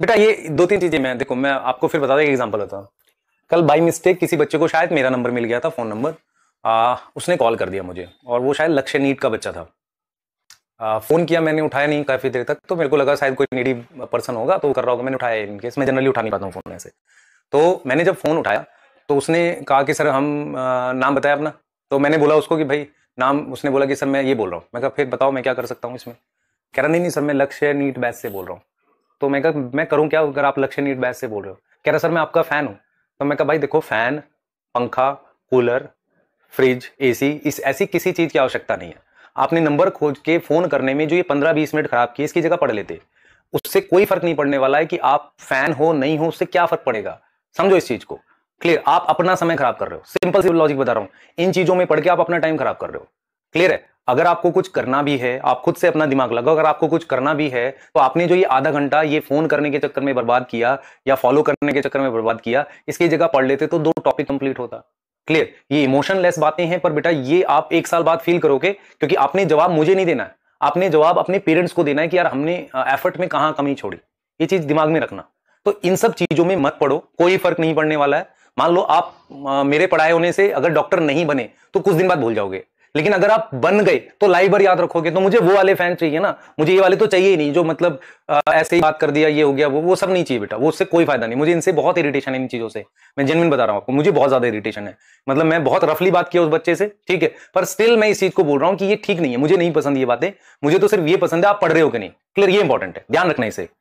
बेटा ये दो तीन चीजें मैं देखो मैं आपको फिर बता दें एग्जाम्पल होता हूँ कल बाई मिस्टेक किसी बच्चे को शायद मेरा नंबर मिल गया था फ़ोन नंबर आ, उसने कॉल कर दिया मुझे और वो शायद लक्ष्य नीट का बच्चा था आ, फ़ोन किया मैंने उठाया नहीं काफ़ी देर तक तो मेरे को लगा शायद कोई नीडी पर्सन होगा तो कर रहा होगा मैंने उठाया इनकेस मैं जनरली उठा नहीं पाता हूँ फ़ोन ऐसे तो मैंने जब फ़ोन उठाया तो उसने कहा कि सर हम आ, नाम बताया अपना तो मैंने बोला उसको कि भाई नाम उसने बोला कि सर मैं ये बोल रहा हूँ मैं कहा फिर बताओ मैं क्या कर सकता हूँ इसमें कह रहा नहीं नहीं सर मैं लक्ष्य नीट बैच से बोल रहा हूँ तो मैं कहा मैं करूँ क्या अगर आप लक्ष्य नीट बैस से बोल रहे हो कह रहा सर मैं आपका फ़ैन हूँ तो मैं कहा भाई देखो फ़ैन पंखा कूलर फ्रिज एसी इस ऐसी किसी चीज़ की आवश्यकता नहीं है आपने नंबर खोज के फ़ोन करने में जो ये पंद्रह बीस मिनट ख़राब किए इसकी जगह पढ़ लेते उससे कोई फ़र्क नहीं पड़ने वाला है कि आप फ़ैन हो नहीं हो उससे क्या फ़र्क पड़ेगा समझो इस चीज़ को क्लियर आप अपना समय खराब कर रहे हो सिंपल सिंपल लॉजिक बता रहा हूँ इन चीज़ों में पढ़ के आप अपना टाइम खराब कर रहे हो क्लियर है अगर आपको कुछ करना भी है आप खुद से अपना दिमाग लगाओ अगर आपको कुछ करना भी है तो आपने जो ये आधा घंटा ये फोन करने के चक्कर में बर्बाद किया या फॉलो करने के चक्कर में बर्बाद किया इसकी जगह पढ़ लेते तो दो टॉपिक कंप्लीट होता क्लियर ये इमोशन लेस बातें हैं पर बेटा ये आप एक साल बाद फील करोगे क्योंकि आपने जवाब मुझे नहीं देना है आपने जवाब अपने पेरेंट्स को देना है कि यार हमने एफर्ट में कहाँ कमी छोड़ी ये चीज दिमाग में रखना तो इन सब चीजों में मत पढ़ो कोई फर्क नहीं पड़ने वाला है मान लो आप मेरे पढ़ाए होने से अगर डॉक्टर नहीं बने तो कुछ दिन बाद भूल जाओगे लेकिन अगर आप बन गए तो लाइबर याद रखोगे तो मुझे वो वाले फैन चाहिए ना मुझे ये वाले तो चाहिए ही नहीं जो मतलब आ, ऐसे ही बात कर दिया ये हो गया वो वो सब नहीं चाहिए बेटा वो उससे कोई फायदा नहीं मुझे इनसे बहुत इरिटेशन है इन चीजों से मैं जेनविन बता रहा हूं आपको मुझे बहुत ज्यादा इरिटेशन है मतलब मैं बहुत रफली बात किया उस बच्चे से ठीक है पर स्टिल मैं इस चीज को बोल रहा हूँ कि ये ठीक नहीं है मुझे नहीं पसंद ये बातें मुझे तो सिर्फ ये पसंद है आप पढ़ रहे हो कि नहीं क्लियर ये इंपॉर्टेंट है ध्यान रखना इसे